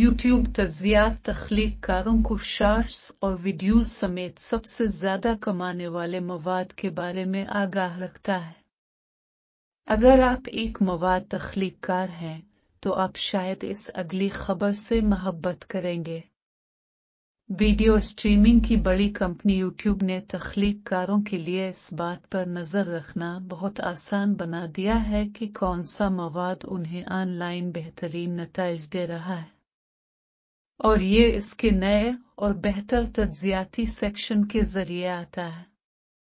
YouTube تجزیات تخلیق کاروں کو شارٹس اور ویڈیوز سمیت سب سے زیادہ کمانے والے مواد کے بارے میں آگاہ رکھتا ہے اگر آپ ایک مواد تخلیق کار ہیں تو آپ شاید اس اگلی خبر سے محبت کریں گے ویڈیو اسٹریمنگ کی بڑی کمپنی یوٹیوب نے تخلیق کاروں کے لیے اس بات پر نظر رکھنا بہت آسان بنا دیا ہے کہ کون سا مواد انہیں آن لائن بہترین نتائج دے رہا ہے और ये इसके नए और बेहतर तजियाती सेक्शन के जरिए आता है